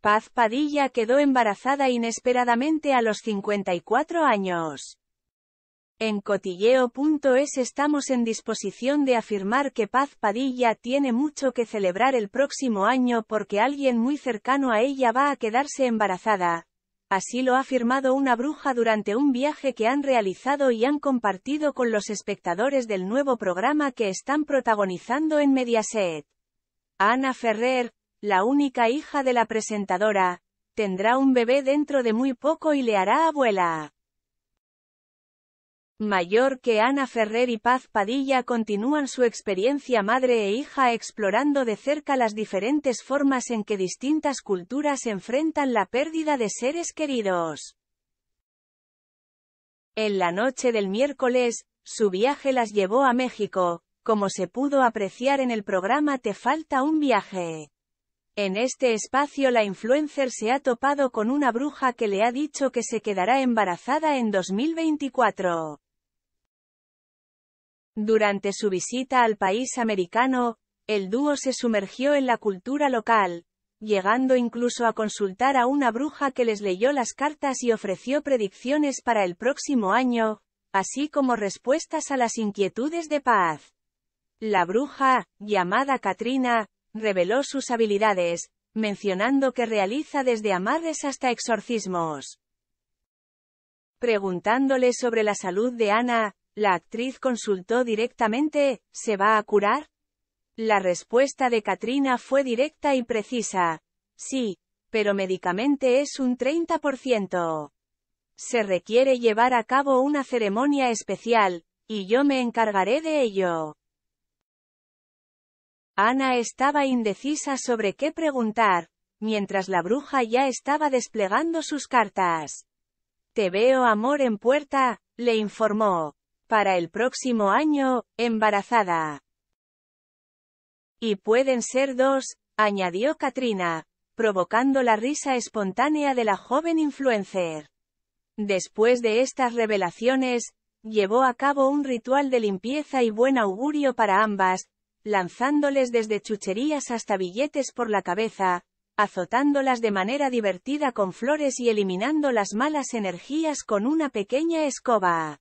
Paz Padilla quedó embarazada inesperadamente a los 54 años. En cotilleo.es estamos en disposición de afirmar que Paz Padilla tiene mucho que celebrar el próximo año porque alguien muy cercano a ella va a quedarse embarazada. Así lo ha afirmado una bruja durante un viaje que han realizado y han compartido con los espectadores del nuevo programa que están protagonizando en Mediaset. Ana Ferrer, la única hija de la presentadora, tendrá un bebé dentro de muy poco y le hará abuela. Mayor que Ana Ferrer y Paz Padilla continúan su experiencia madre e hija explorando de cerca las diferentes formas en que distintas culturas enfrentan la pérdida de seres queridos. En la noche del miércoles, su viaje las llevó a México, como se pudo apreciar en el programa Te falta un viaje. En este espacio la influencer se ha topado con una bruja que le ha dicho que se quedará embarazada en 2024. Durante su visita al país americano, el dúo se sumergió en la cultura local, llegando incluso a consultar a una bruja que les leyó las cartas y ofreció predicciones para el próximo año, así como respuestas a las inquietudes de paz. La bruja, llamada Katrina, reveló sus habilidades, mencionando que realiza desde amarres hasta exorcismos. Preguntándole sobre la salud de Ana, la actriz consultó directamente, ¿se va a curar? La respuesta de Katrina fue directa y precisa. Sí, pero médicamente es un 30%. Se requiere llevar a cabo una ceremonia especial, y yo me encargaré de ello. Ana estaba indecisa sobre qué preguntar, mientras la bruja ya estaba desplegando sus cartas. Te veo amor en puerta, le informó. Para el próximo año, embarazada. Y pueden ser dos, añadió Katrina, provocando la risa espontánea de la joven influencer. Después de estas revelaciones, llevó a cabo un ritual de limpieza y buen augurio para ambas, lanzándoles desde chucherías hasta billetes por la cabeza, azotándolas de manera divertida con flores y eliminando las malas energías con una pequeña escoba.